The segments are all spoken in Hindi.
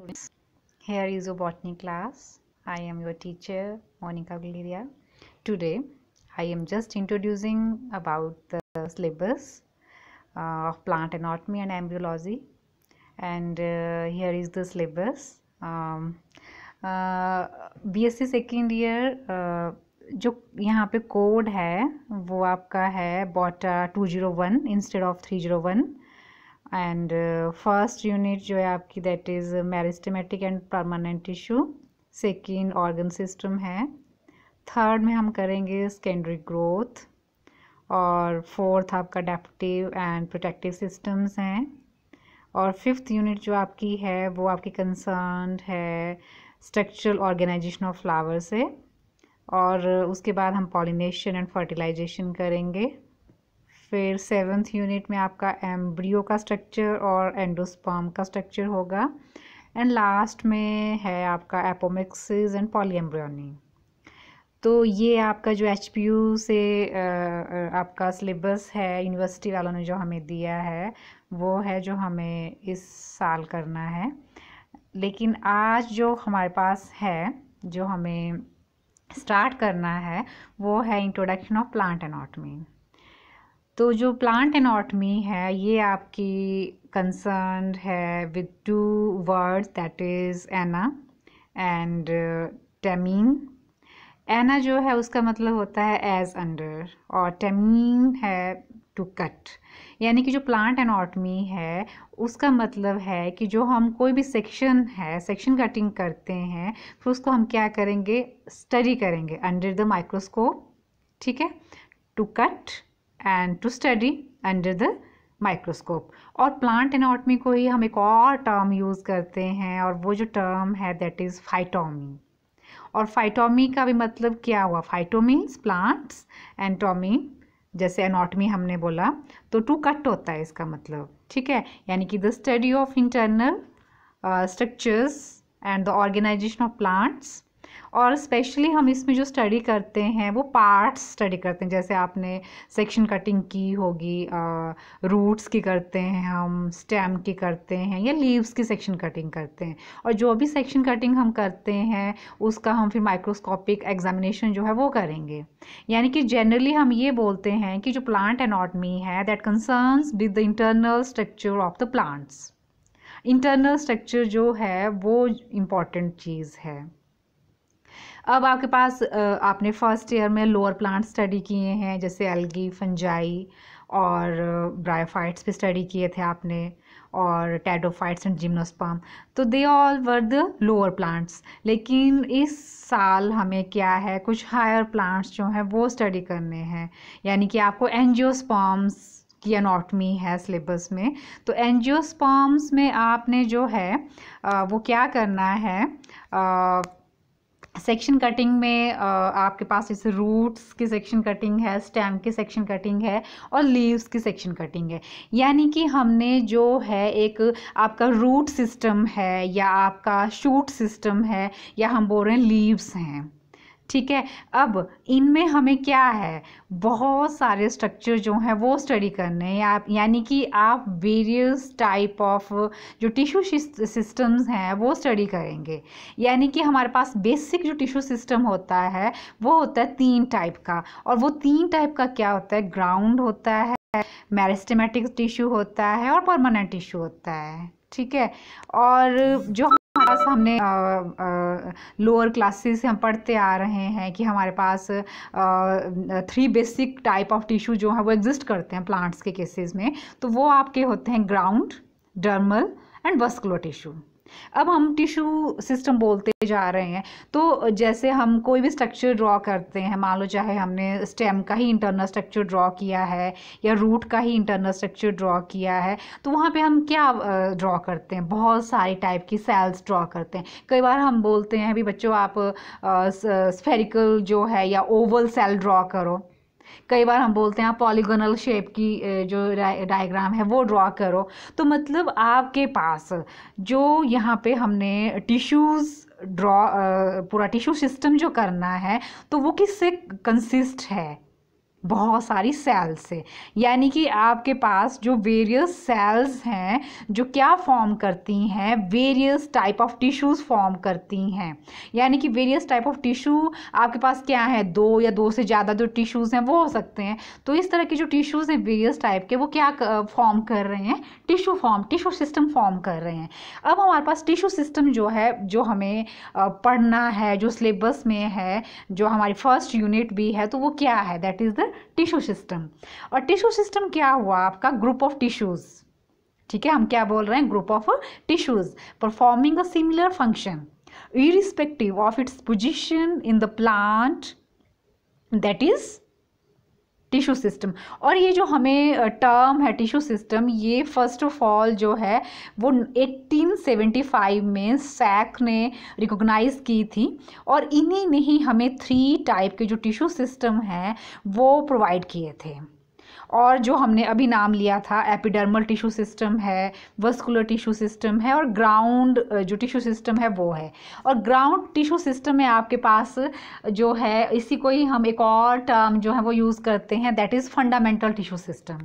students here is your botany class i am your teacher monica Galeria. today i am just introducing about the syllabus uh, of plant anatomy and embryology and uh, here is the syllabus um, uh, BSc second year uh, जो यहाँ पे कोड है वो आपका है बॉटा two zero one instead of three zero one and first unit जो है आपकी that is meristematic and permanent tissue second organ system है थर्ड में हम करेंगे सेकेंडरी ग्रोथ और फोर्थ आपका डेप्टिव एंड प्रोटेक्टिव सिस्टम्स हैं और फिफ्थ यूनिट जो आपकी है वो आपकी कंसर्न है स्ट्रक्चरल ऑर्गेनाइजेशन ऑफ फ्लावर से और uh, उसके बाद हम पॉलिनेशन एंड फर्टिलाइजेशन करेंगे फिर सेवन्थ यूनिट में आपका एम्ब्रियो का स्ट्रक्चर और एंडोस्पर्म का स्ट्रक्चर होगा एंड लास्ट में है आपका एपोमिक्सिस एंड पॉलीएम्ब्रियोनी तो ये आपका जो एच से आपका सिलेबस है यूनिवर्सिटी वालों ने जो हमें दिया है वो है जो हमें इस साल करना है लेकिन आज जो हमारे पास है जो हमें स्टार्ट करना है वो है इंट्रोडक्शन ऑफ प्लांट एनाटमी तो जो प्लांट एनाटमी है ये आपकी कंसर्न है with two word that is ana and temnein ana जो है उसका मतलब होता है एज अंडर और टेमीन है टू कट यानी कि जो प्लांट एनाटमी है उसका मतलब है कि जो हम कोई भी सेक्शन है सेक्शन कटिंग करते हैं फिर उसको हम क्या करेंगे स्टडी करेंगे अंडर द माइक्रोस्कोप ठीक है to cut and to study under the microscope और प्लांट एनाटमी को ही हम एक और टर्म यूज़ करते हैं और वो जो टर्म है दैट इज़ फाइटोमी और फाइटोमी का भी मतलब क्या हुआ फाइटो प्लांट्स एनटोमी जैसे एनाटमी हमने बोला तो टू कट होता है इसका मतलब ठीक है यानी कि the study of internal structures and the organisation of plants और स्पेशली हम इसमें जो स्टडी करते हैं वो पार्ट्स स्टडी करते हैं जैसे आपने सेक्शन कटिंग की होगी रूट्स की करते हैं हम स्टेम की करते हैं या लीव्स की सेक्शन कटिंग करते हैं और जो भी सेक्शन कटिंग हम करते हैं उसका हम फिर माइक्रोस्कोपिक एग्जामिनेशन जो है वो करेंगे यानी कि जनरली हम ये बोलते हैं कि जो प्लांट एनाटमी है that concerns with the internal structure of the plants internal structure जो है वो इम्पॉर्टेंट चीज़ है अब आपके पास आपने फर्स्ट ईयर में लोअर प्लांट स्टडी किए हैं जैसे एल्गी फंजाई और ब्रायोफाइट्स भी स्टडी किए थे आपने और टेडोफाइट्स एंड जिम्नोस्पाम तो they all were the lower plants लेकिन इस साल हमें क्या है कुछ हायर प्लांट्स जो हैं वो स्टडी करने हैं यानी कि आपको एनजियोस्पाम्स की अनॉटमी है सिलेबस में तो एनजियोस्पाम्स में आपने जो है वो क्या करना है सेक्शन कटिंग में आपके पास जैसे रूट्स की सेक्शन कटिंग है स्टेम की सेक्शन कटिंग है और लीव्स की सेक्शन कटिंग है यानी कि हमने जो है एक आपका रूट सिस्टम है या आपका शूट सिस्टम है या हम बोल रहे हैं लीव्स हैं ठीक है अब इनमें हमें क्या है बहुत सारे स्ट्रक्चर जो हैं वो स्टडी करने हैं आप यानी कि आप वेरियस टाइप ऑफ जो टिश्यू सिस्टम्स हैं वो स्टडी करेंगे यानी कि हमारे पास बेसिक जो टिश्यू सिस्टम होता है वो होता है तीन टाइप का और वो तीन टाइप का क्या होता है ग्राउंड होता है मैरिस्टेमेटिक टिश्यू होता है और परमानेंट टिश्यू होता है ठीक है और जो सामने लोअर क्लासेस से हम पढ़ते आ रहे हैं कि हमारे पास three basic type of tissue जो है वो एग्जिस्ट करते हैं प्लांट्स के केसेस में तो वो आपके होते हैं ground dermal and vascular tissue अब हम टिश्यू सिस्टम बोलते जा रहे हैं तो जैसे हम कोई भी स्ट्रक्चर ड्रॉ करते हैं मान लो चाहे हमने स्टेम का ही इंटरनल स्ट्रक्चर ड्रॉ किया है या रूट का ही इंटरनल स्ट्रक्चर ड्रॉ किया है तो वहाँ पे हम क्या ड्रॉ करते हैं बहुत सारे टाइप की सेल्स ड्रॉ करते हैं कई बार हम बोलते हैं भी बच्चों आप स्फेरिकल जो है या ओवल सेल ड्रॉ करो कई बार हम बोलते हैं आप पॉलीगोनल शेप की जो डायग्राम है वो ड्रॉ करो तो मतलब आपके पास जो यहाँ पे हमने टिश्यूज़ ड्रॉ पूरा टिश्यू सिस्टम जो करना है तो वो किससे कंसिस्ट है बहुत सारी सेल्स से यानी कि आपके पास जो वेरियस सेल्स हैं जो क्या फॉर्म करती हैं various type of tissues form करती हैं यानी कि वेरियस टाइप ऑफ टिश्यू आपके पास क्या है दो या दो से ज़्यादा जो टिश्यूज़ हैं वो हो सकते हैं तो इस तरह के जो टिश्यूज़ हैं वेरियस टाइप के वो क्या फॉर्म कर रहे हैं tissue form tissue system form कर रहे हैं अब हमारे पास टिशू सिस्टम जो है जो हमें पढ़ना है जो सिलेबस में है जो हमारी फर्स्ट यूनिट भी है तो वो क्या है that is the tissue system और टिश्यू सिस्टम क्या हुआ आपका ग्रुप ऑफ टिश्यूज़ ठीक है हम क्या बोल रहे हैं group of tissues performing a similar function irrespective of its position in the plant that is tissue system और ये जो हमें टर्म है टिश्यू सिस्टम ये फर्स्ट ऑफ ऑल जो है वो 1875 में सैक ने रिकोगनाइज़ की थी और इन्हीं ने ही हमें थ्री टाइप के जो टिश्यू सिस्टम हैं वो प्रोवाइड किए थे और जो हमने अभी नाम लिया था एपिडर्मल टिश्यू सिस्टम है वस्कुलर टिश्यू सिस्टम है और ग्राउंड जो टिश्यू सिस्टम है वो है और ग्राउंड टिश्यू सिस्टम में आपके पास जो है इसी को ही हम एक और टर्म जो है वो यूज़ करते हैं that is fundamental tissue system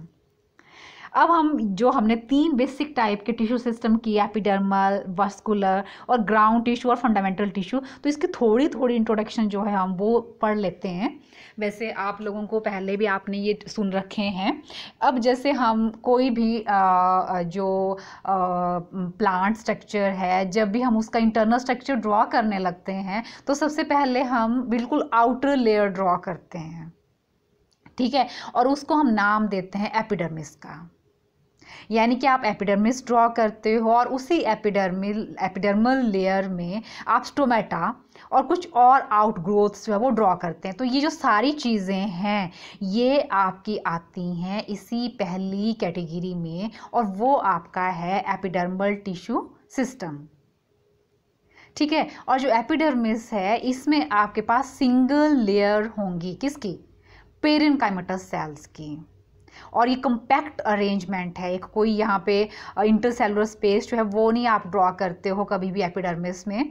अब हम जो हमने तीन बेसिक टाइप के टिश्यू सिस्टम किए एपिडर्मल वास्कुलर और ग्राउंड टिश्यू और फंडामेंटल टिश्यू तो इसकी थोड़ी थोड़ी इंट्रोडक्शन जो है हम वो पढ़ लेते हैं वैसे आप लोगों को पहले भी आपने ये सुन रखे हैं अब जैसे हम कोई भी आ, जो आ, प्लांट स्ट्रक्चर है जब भी हम उसका इंटरनल स्ट्रक्चर ड्रॉ करने लगते हैं तो सबसे पहले हम बिल्कुल आउटर लेयर ड्रॉ करते हैं ठीक है और उसको हम नाम देते हैं एपिडर्मिस का यानी कि आप एपिडर्मिस ड्रॉ करते हो और उसी एपिडर्मिल एपिडर्मल लेयर में आप स्टोमेटा और कुछ और आउटग्रोथ्स जो है वो ड्रॉ करते हैं तो ये जो सारी चीज़ें हैं ये आपकी आती हैं इसी पहली कैटेगरी में और वो आपका है एपिडर्मल टिश्यू सिस्टम ठीक है और जो एपिडर्मिस है इसमें आपके पास सिंगल लेयर होंगी किसकी पेरिनकाइमेटस सेल्स की और ये कम्पैक्ट अरेंजमेंट है एक कोई यहाँ पे इंटरसेलुलर स्पेस जो है वो नहीं आप ड्रॉ करते हो कभी भी एपिडर्मिस में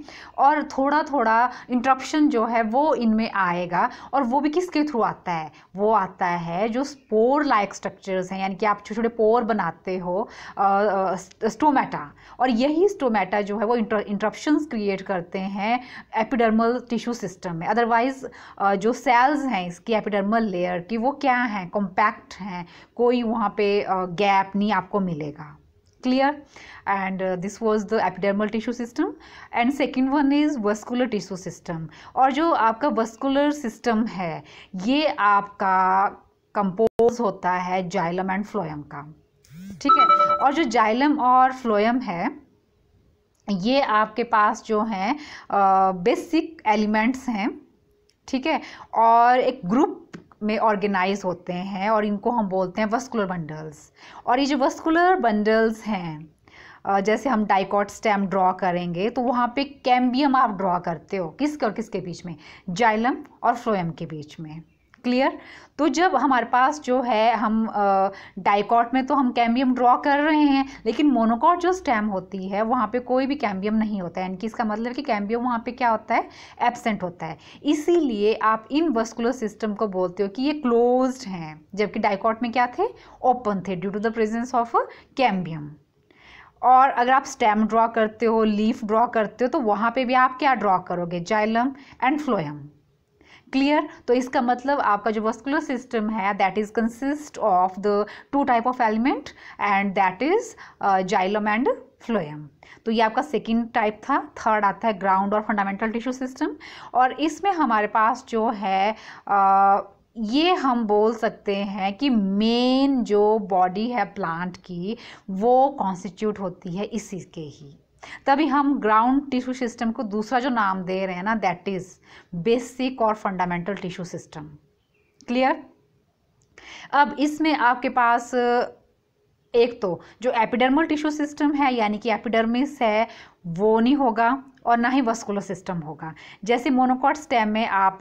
और थोड़ा थोड़ा इंटरप्शन जो है वो इनमें आएगा और वो भी किसके थ्रू आता है वो आता है जो स्पोर लाइक स्ट्रक्चर्स हैं यानी कि आप छोटे छोटे पोर बनाते हो स्टोमेटा और यही स्टोमेटा जो है वो इंटरप्शन क्रिएट करते हैं एपिडर्मल टिश्यू सिस्टम में अदरवाइज जो सेल्स हैं इसकी एपिडर्मल लेयर की वो क्या हैं कॉम्पैक्ट हैं कोई वहाँ पे गैप नहीं आपको मिलेगा clear and this was the epidermal tissue system and second one is vascular tissue system और जो आपका वस्कुलर सिस्टम है ये आपका कंपोज होता है जाइलम एंड फ्लोयम का ठीक है और जो जाइलम और फ्लोयम है ये आपके पास जो है बेसिक एलिमेंट्स हैं ठीक है और एक ग्रुप में ऑर्गेनाइज होते हैं और इनको हम बोलते हैं वस्कुलर बंडल्स और ये जो वस्कुलर बंडल्स हैं जैसे हम डाइकॉट स्टैम ड्रॉ करेंगे तो वहाँ पे कैम्बियम आप ड्रॉ करते हो किसके और किसके बीच में जाइलम और फ्लोएम के बीच में क्लियर तो जब हमारे पास जो है हम डाइकॉट में तो हम कैम्बियम ड्रॉ कर रहे हैं लेकिन मोनोकॉट जो स्टेम होती है वहाँ पे कोई भी कैम्बियम नहीं होता है यानी कि इसका मतलब कि कैम्बियम वहाँ पे क्या होता है एबसेंट होता है इसीलिए आप इन वस्कुलर सिस्टम को बोलते हो कि ये क्लोज्ड हैं जबकि डाइकॉट में क्या थे ओपन थे due to the presence of cambium और अगर आप स्टेम ड्रॉ करते हो लीफ ड्रॉ करते हो तो वहाँ पे भी आप क्या ड्रॉ करोगे जाइलम एंड फ्लोएम क्लियर तो इसका मतलब आपका जो वस्कुलर सिस्टम है that is consist of the two type of element and that is xylem and phloem तो ये आपका सेकेंड टाइप था थर्ड आता है ग्राउंड और फंडामेंटल टिश्यू सिस्टम और इसमें हमारे पास जो है uh, ये हम बोल सकते हैं कि मेन जो बॉडी है प्लांट की वो कॉन्स्टिट्यूट होती है इसी के ही तभी हम ग्राउंड टिश्यू सिस्टम को दूसरा जो नाम दे रहे हैं ना दैट इज बेसिक और फंडामेंटल टिश्यू सिस्टम क्लियर अब इसमें आपके पास एक तो जो एपिडर्मल टिश्यू सिस्टम है यानी कि एपिडर्मिस है वो नहीं होगा और ना ही वस्कुलर सिस्टम होगा जैसे मोनोकॉट स्टेम में आप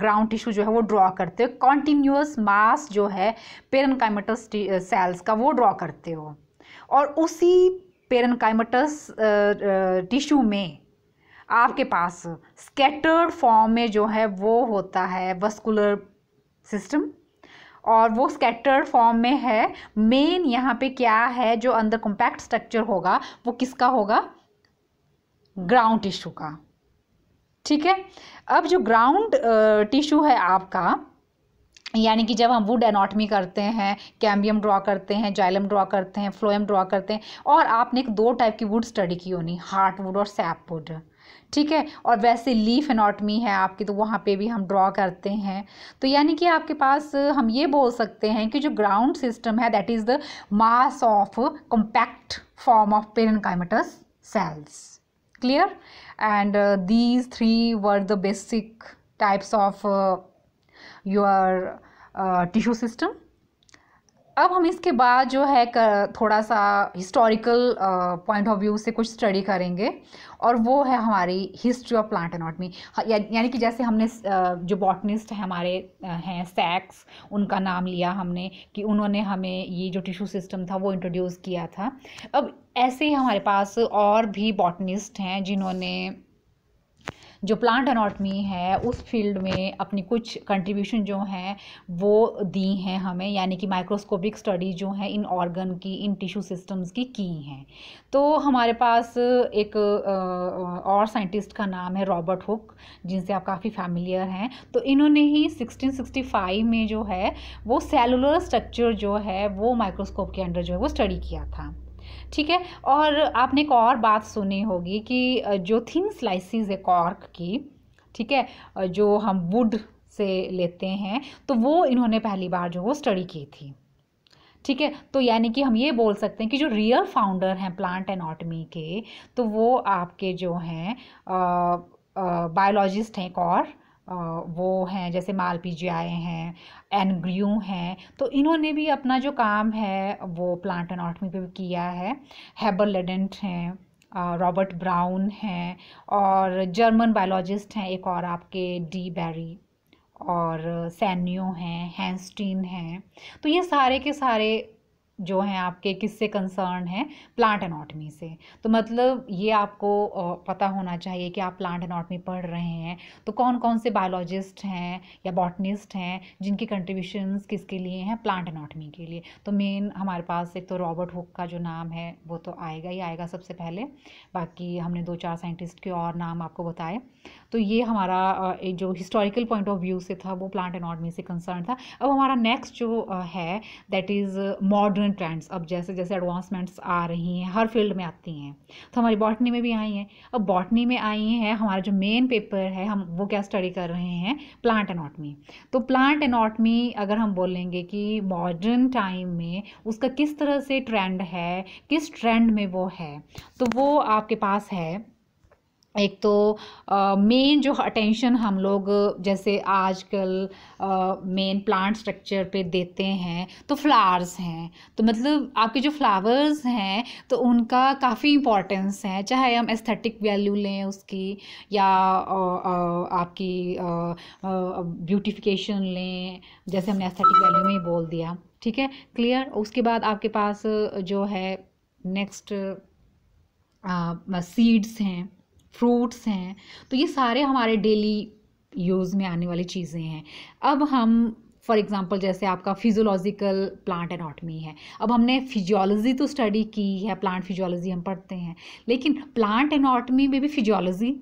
ग्राउंड टिश्यू जो है वो ड्रॉ करते हो कॉन्टिन्यूस मास जो है पेरनकाइमेटस सेल्स का वो ड्रॉ करते हो और उसी पेरनकाइमटस टिश्यू में आपके पास स्केटर्ड फॉर्म में जो है वो होता है वस्कुलर सिस्टम और वो स्कैटर्ड फॉर्म में है मेन यहाँ पे क्या है जो अंदर कॉम्पैक्ट स्ट्रक्चर होगा वो किसका होगा ग्राउंड टिश्यू का ठीक है अब जो ग्राउंड टिश्यू है आपका यानी कि जब हम वुड एनाटमी करते हैं कैम्बियम ड्रॉ करते हैं जाइलम ड्रॉ करते हैं फ्लोएम ड्रॉ करते हैं और आपने एक दो टाइप की वुड स्टडी की होनी हार्ट वुड और सैप वुड ठीक है और वैसे लीफ एनाटमी है आपकी तो वहाँ पे भी हम ड्रॉ करते हैं तो यानी कि आपके पास हम ये बोल सकते हैं कि जो ग्राउंड सिस्टम है that is the mass of compact form of parenchymatous cells clear and these three were the basic types of your tissue system अब हम इसके बाद जो है कर, थोड़ा सा हिस्टोरिकल पॉइंट ऑफ व्यू से कुछ स्टडी करेंगे और वो है हमारी हिस्ट्री ऑफ प्लांट एनाटमी या, यानी कि जैसे हमने uh, जो बॉटनिस्ट है हमारे uh, हैं सैक्स उनका नाम लिया हमने कि उन्होंने हमें ये जो टिश्यू सिस्टम था वो इंट्रोड्यूस किया था अब ऐसे ही हमारे पास और भी बॉटनिस्ट हैं जिन्होंने जो प्लांट अनाटमी है उस फील्ड में अपनी कुछ कंट्रीब्यूशन जो हैं वो दी हैं हमें यानी कि माइक्रोस्कोपिक स्टडी जो हैं इन ऑर्गन की इन टिश्यू सिस्टम्स की की हैं तो हमारे पास एक और साइंटिस्ट का नाम है रॉबर्ट हुक जिनसे आप काफ़ी फैमिलियर हैं तो इन्होंने ही 1665 में जो है वो सेलुलर स्ट्रक्चर जो है वो माइक्रोस्कोप के अंडर जो है वो स्टडी किया था ठीक है और आपने एक और बात सुनी होगी कि जो थिन स्लाइसिस है कॉर्क की ठीक है जो हम वुड से लेते हैं तो वो इन्होंने पहली बार जो वो स्टडी की थी ठीक है तो यानी कि हम ये बोल सकते हैं कि जो रियल फाउंडर हैं प्लांट एनाटमी के तो वो आपके जो हैं बायोलॉजिस्ट हैं एक और वो हैं जैसे पी जी आए हैं एन हैं तो इन्होंने भी अपना जो काम है वो प्लांट एनाटमी पे भी किया है हैबर लेडेंट हैं रॉबर्ट ब्राउन हैं और जर्मन बायोलॉजिस्ट हैं एक और आपके डी बैरी और सैन्यो हैं हैंस्टीन हैं तो ये सारे के सारे जो हैं आपके किससे कंसर्न हैं प्लांट एनाटॉमी से तो मतलब ये आपको पता होना चाहिए कि आप प्लांट एनाटॉमी पढ़ रहे हैं तो कौन कौन से बायोलॉजिस्ट हैं या बॉटनिस्ट हैं जिनकी कंट्रीब्यूशंस किसके लिए हैं प्लांट एनाटॉमी के लिए तो मेन हमारे पास एक तो रॉबर्ट हुक का जो नाम है वो तो आएगा ही आएगा सबसे पहले बाकी हमने दो चार साइंटिस्ट के और नाम आपको बताए तो ये हमारा जो हिस्टोरिकल पॉइंट ऑफ व्यू से था वो प्लांट एनाटॉमी से कंसर्न था अब हमारा नेक्स्ट जो है that is modern current trends अब जैसे जैसे एडवांसमेंट्स आ रही हैं हर फील्ड में आती हैं तो हमारी बॉटनी में भी आई हैं अब बॉटनी में आई हैं हमारा जो मेन पेपर है हम वो क्या स्टडी कर रहे हैं प्लांट एनाटमी तो प्लांट एनाटमी अगर हम बोलेंगे कि मॉडर्न टाइम में उसका किस तरह से ट्रेंड है किस ट्रेंड में वो है तो वो आपके पास है एक तो मेन जो अटेंशन हम लोग जैसे आजकल मेन प्लांट स्ट्रक्चर पे देते हैं तो फ्लावर्स हैं तो मतलब आपके जो फ्लावर्स हैं तो उनका काफ़ी इम्पोर्टेंस है चाहे हम एस्थेटिक वैल्यू लें उसकी या आ, आ, आपकी ब्यूटिफिकेशन लें जैसे हमने एस्थेटिक वैल्यू में ही बोल दिया ठीक है क्लियर उसके बाद आपके पास जो है नेक्स्ट सीड्स हैं फ्रूट्स हैं तो ये सारे हमारे डेली यूज़ में आने वाली चीज़ें हैं अब हम फॉर एग्ज़ाम्पल जैसे आपका फिजोलॉजिकल प्लांट एनाटमी है अब हमने फिजियोलॉजी तो स्टडी की है प्लांट फिजियोलॉजी हम पढ़ते हैं लेकिन प्लांट एनाटमी में भी फिजियोलॉजी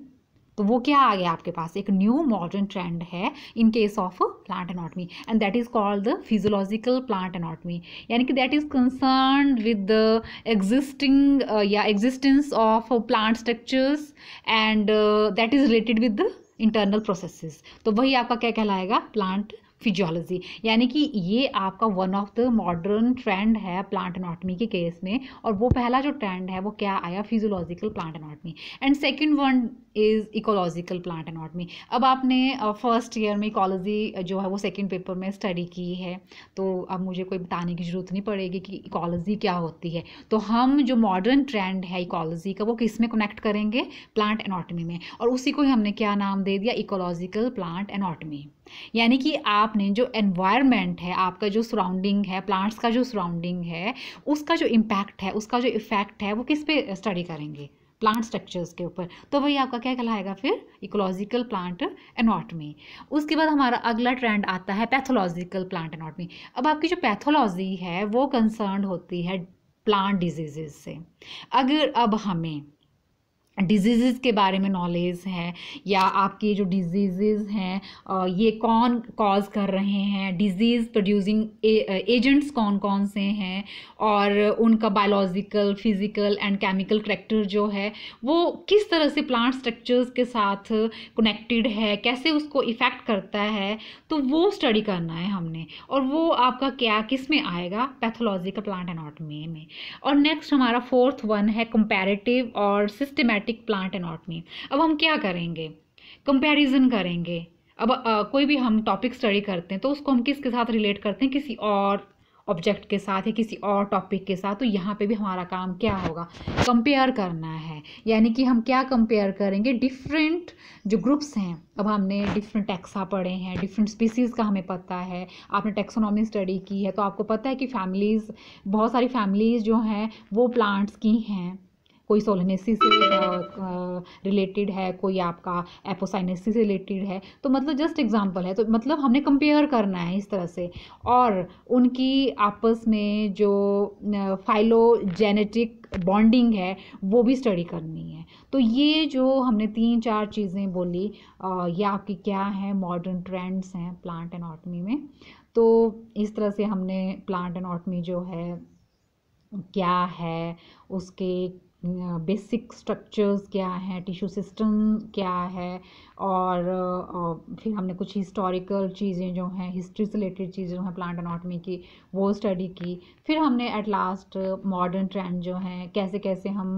तो वो क्या आ गया आपके पास एक न्यू मॉडर्न ट्रेंड है in case of plant anatomy and that is called the physiological plant anatomy यानी कि that is concern with the existing या existence of plant structures and that is related with the internal processes तो वही आपका क्या कहलाएगा प्लांट फिजियोलॉजी यानी कि ये आपका one of the modern trend है प्लांट अनाटमी के केस में और वो पहला जो ट्रेंड है वो क्या आया physiological plant anatomy and second one is ecological plant anatomy अब आपने फर्स्ट ईयर में इकोलॉजी जो है वो सेकेंड पेपर में स्टडी की है तो अब मुझे कोई बताने की ज़रूरत नहीं पड़ेगी कि इकोलॉजी क्या होती है तो हम जो मॉडर्न ट्रेंड है इकोलॉजी का वो किस में कनेक्ट करेंगे प्लांट एनाटमी में और उसी को ही हमने क्या नाम दे दिया इकोलॉजिकल प्लांट एनाटमी यानी कि आपने जो एनवायरनमेंट है आपका जो सराउंडिंग है प्लांट्स का जो सराउंडिंग है उसका जो इम्पैक्ट है उसका जो इफ़ेक्ट है वो किस पे स्टडी uh, करेंगे प्लांट स्ट्रक्चर्स के ऊपर तो वही आपका क्या कहलाएगा फिर इकोलॉजिकल प्लांट एनाटमी उसके बाद हमारा अगला ट्रेंड आता है पैथोलॉजिकल प्लांट एनाटमी अब आपकी जो पैथोलॉजी है वो कंसर्न होती है प्लांट डिजीजेज से अगर अब हमें डिजीज़ के बारे में नॉलेज है या आपके जो डिजीज़ हैं ये कौन कॉज कर रहे हैं डिजीज़ प्रोड्यूसिंग एजेंट्स कौन कौन से हैं और उनका biological physical and chemical character जो है वो किस तरह से प्लांट स्ट्रक्चर्स के साथ कनेक्टेड है कैसे उसको इफ़ेक्ट करता है तो वो स्टडी करना है हमने और वो आपका क्या किस में आएगा पैथोलॉजिकल प्लांट एनाटमी में और नेक्स्ट हमारा फोर्थ वन है कंपेरेटिव और सिस्टमेटिक एरोमेटिक प्लांट एनाटमी अब हम क्या करेंगे कंपैरिजन करेंगे अब आ, कोई भी हम टॉपिक स्टडी करते हैं तो उसको हम किसके साथ रिलेट करते हैं किसी और ऑब्जेक्ट के साथ या किसी और टॉपिक के साथ तो यहाँ पे भी हमारा काम क्या होगा कंपेयर करना है यानी कि हम क्या कंपेयर करेंगे डिफरेंट जो ग्रुप्स हैं अब हमने डिफरेंट टैक्सा पढ़े हैं डिफरेंट स्पीसीज़ का हमें पता है आपने टेक्सोनॉमी स्टडी की है तो आपको पता है कि फैमिलीज़ बहुत सारी फैमिलीज़ जो हैं वो प्लांट्स की हैं कोई सोलनेसी से रिलेटेड है कोई आपका एपोसाइनेसी से रिलेटेड है तो मतलब जस्ट एग्जाम्पल है तो मतलब हमने कंपेयर करना है इस तरह से और उनकी आपस में जो फाइलोजेनेटिक बॉन्डिंग है वो भी स्टडी करनी है तो ये जो हमने तीन चार चीज़ें बोली ये आपकी क्या है मॉडर्न ट्रेंड्स हैं प्लांट एंड ऑटमी में तो इस तरह से हमने प्लांट एंड ऑटमी जो है क्या है उसके बेसिक स्ट्रक्चर्स क्या हैं टिश्यू सिस्टम क्या है और फिर हमने कुछ हिस्टोरिकल चीज़ें जो हैं हिस्ट्री से रिलेटेड चीज़ें जो हैं प्लांट अनाटमी की वो स्टडी की फिर हमने एट लास्ट मॉडर्न ट्रेंड जो हैं कैसे कैसे हम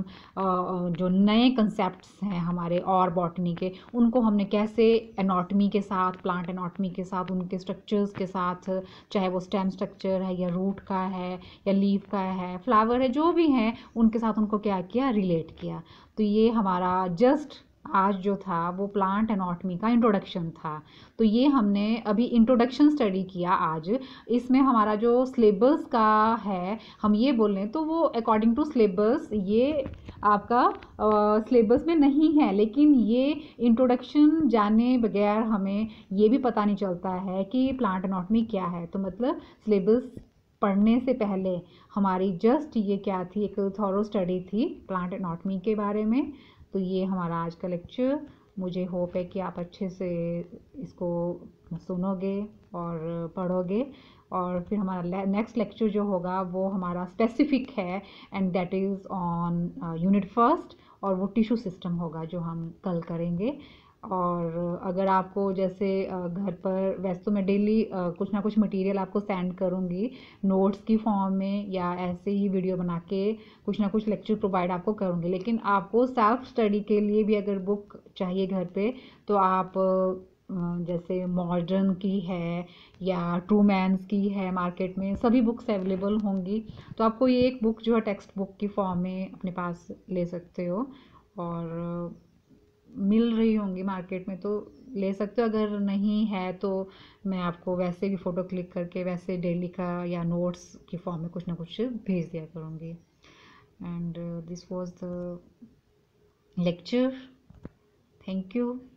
जो नए कंसेप्ट हैं हमारे और बॉटनी के उनको हमने कैसे अनाटमी के साथ प्लांट एनाटमी के साथ उनके स्ट्रक्चर्स के साथ चाहे वो स्टेम स्ट्रक्चर है या रूट का है या लीव का है फ्लावर है जो भी हैं उनके साथ उनको क्या किया रिलेट किया तो ये हमारा जस्ट आज जो था वो प्लांट एनाटमी का इंट्रोडक्शन था तो ये हमने अभी इंट्रोडक्शन स्टडी किया आज इसमें हमारा जो सिलेबस का है हम ये बोल रहे हैं तो वो अकॉर्डिंग टू सिलेबस ये आपका सिलेबस में नहीं है लेकिन ये इंट्रोडक्शन जाने बगैर हमें ये भी पता नहीं चलता है कि प्लांट एनाटमी क्या है तो मतलब सिलेबस पढ़ने से पहले हमारी जस्ट ये क्या थी एक थॉरो स्टडी थी प्लांट एनाटमी के बारे में तो ये हमारा आज का लेक्चर मुझे होप है कि आप अच्छे से इसको सुनोगे और पढ़ोगे और फिर हमारा नेक्स्ट लेक्चर जो होगा वो हमारा स्पेसिफिक है and that is on unit first और वो टिश्यू सिस्टम होगा जो हम कल करेंगे और अगर आपको जैसे घर पर वैसे तो मैं डेली कुछ ना कुछ मटेरियल आपको सेंड करूँगी नोट्स की फॉर्म में या ऐसे ही वीडियो बना के कुछ ना कुछ लेक्चर प्रोवाइड आपको करूँगी लेकिन आपको सेल्फ स्टडी के लिए भी अगर बुक चाहिए घर पे तो आप जैसे मॉडर्न की है या ट्रू मैंस की है मार्केट में सभी बुक्स अवेलेबल होंगी तो आपको ये एक बुक जो है टेक्स्ट बुक की फॉर्म में अपने पास ले सकते हो और मिल रही होंगी मार्केट में तो ले सकते हो अगर नहीं है तो मैं आपको वैसे भी फ़ोटो क्लिक करके वैसे डेली का या नोट्स के फॉर्म में कुछ ना कुछ भेज दिया करूँगी and this was the lecture thank you